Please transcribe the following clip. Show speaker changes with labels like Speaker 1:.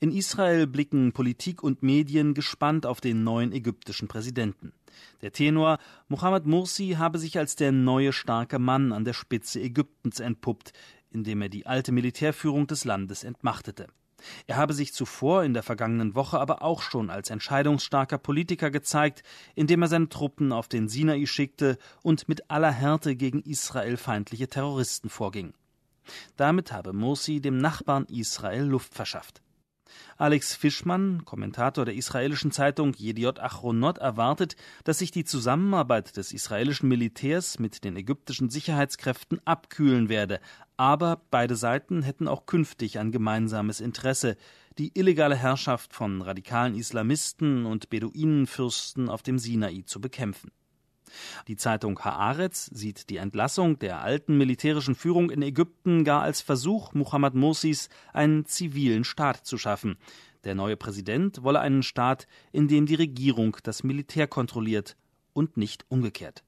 Speaker 1: In Israel blicken Politik und Medien gespannt auf den neuen ägyptischen Präsidenten. Der Tenor Mohamed Mursi habe sich als der neue starke Mann an der Spitze Ägyptens entpuppt, indem er die alte Militärführung des Landes entmachtete. Er habe sich zuvor in der vergangenen Woche aber auch schon als entscheidungsstarker Politiker gezeigt, indem er seine Truppen auf den Sinai schickte und mit aller Härte gegen israelfeindliche Terroristen vorging. Damit habe Morsi dem Nachbarn Israel Luft verschafft. Alex Fischmann, Kommentator der israelischen Zeitung Jediot Achronot, erwartet, dass sich die Zusammenarbeit des israelischen Militärs mit den ägyptischen Sicherheitskräften abkühlen werde. Aber beide Seiten hätten auch künftig ein gemeinsames Interesse, die illegale Herrschaft von radikalen Islamisten und Beduinenfürsten auf dem Sinai zu bekämpfen. Die Zeitung Haaretz sieht die Entlassung der alten militärischen Führung in Ägypten gar als Versuch, Mohammad Mursis einen zivilen Staat zu schaffen. Der neue Präsident wolle einen Staat, in dem die Regierung das Militär kontrolliert und nicht umgekehrt.